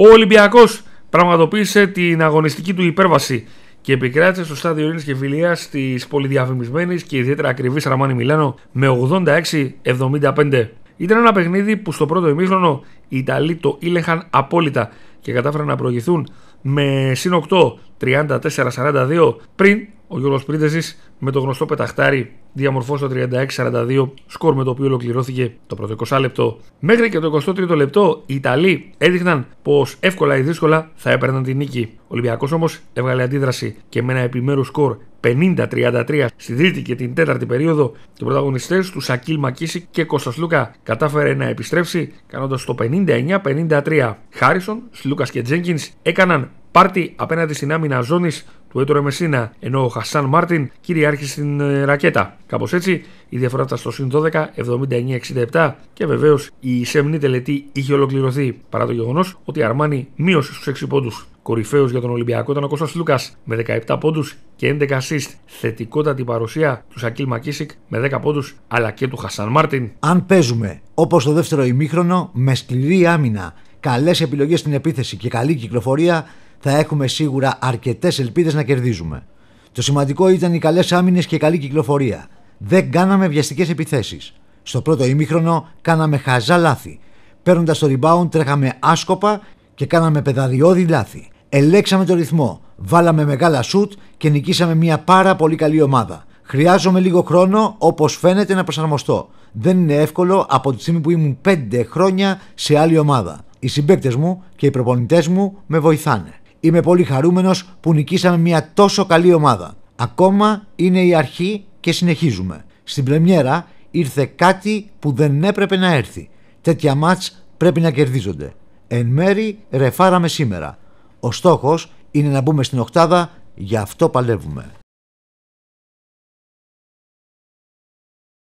Ο Ολυμπιακός πραγματοποίησε την αγωνιστική του υπέρβαση και επικράτησε στο στάδιο Ειρήνης και Φιλίας της πολυδιαφημισμένης και ιδιαίτερα ακριβής Ραμάνι Μιλάνο με 86-75. Ήταν ένα παιχνίδι που στο πρώτο ημίχρονο οι Ιταλοί το ήλεγχαν απόλυτα και κατάφεραν να προηγηθούν με συν 8 34-42 πριν ο Γιώργος Πρίντεζης με το γνωστό πεταχτάρι διαμορφώσε το 36-42 σκορ με το οποίο ολοκληρώθηκε το πρώτο 20 λεπτό. Μέχρι και το 23ο λεπτό οι Ιταλοί έδειχναν πως εύκολα ή δύσκολα θα έπαιρναν την νίκη. Ο Ολυμπιακός όμως έβγαλε αντίδραση και με ένα επιμέρους σκορ 50-33 στη τρίτη και την τέταρτη περίοδο του πρωταγωνιστές του Σακίλ Μακίση και Κώστας Λούκα κατάφερε να επιστρέψει κάνοντας το 59-53. Χάρισον, Σλούκα και Τζέγκιν έκαναν πάρτι απέναντι στην άμυνα ζώνης του Έτορε Μεσίνα, ενώ ο Χασάν Μάρτιν κυριάρχησε στην ε, ρακέτα. Κάπως έτσι, η διαφορά ήταν στο συν 12, 79-67 και βεβαίως η σεμνή τελετή είχε ολοκληρωθεί παρά το γεγονός ότι η Αρμάνι μείωσε στους 6 πόντους. Κορυφαίος για τον Ολυμπιακό ήταν ο Κώστας Λούκας με 17 πόντους και 11 assist. Θετικότατη παρουσία του Σακίλ Μακίσικ με 10 πόντους αλλά και του Χασάν Μάρτιν. Αν παίζουμε όπως το δεύτερο ημίχρονο με σκληρή άμυνα, καλές επιλογές στην επίθεση και καλή κυκλοφορία, θα έχουμε σίγουρα αρκετές ελπίδες να κερδίζουμε. Το σημαντικό ήταν οι καλές άμυνες και η καλή κυκλοφορία. Δεν κάναμε βιαστικές επιθέσεις. Στο πρώτο ημίχρονο κάναμε χαζά λάθη. Παίρνοντας το rebound, τρέχαμε άσκοπα και κάναμε πεδαριώδη λάθη. Ελέξαμε το ρυθμό, βάλαμε μεγάλα σουτ και νικήσαμε μια πάρα πολύ καλή ομάδα. Χρειάζομαι λίγο χρόνο, όπως φαίνεται, να προσαρμοστώ. Δεν είναι εύκολο από τη στιγμή που ήμουν 5 χρόνια σε άλλη ομάδα. Οι συμπέκτε μου και οι προπονητές μου με βοηθάνε. Είμαι πολύ χαρούμενος που νικήσαμε μια τόσο καλή ομάδα. Ακόμα είναι η αρχή και συνεχίζουμε. Στην πρεμιέρα ήρθε κάτι που δεν έπρεπε να έρθει. Τέτοια μάτς πρέπει να κερδίζονται. Εν μέρη ρεφάραμε σήμερα. Ο στόχος είναι να μπούμε στην οκτάδα, γι' αυτό παλεύουμε.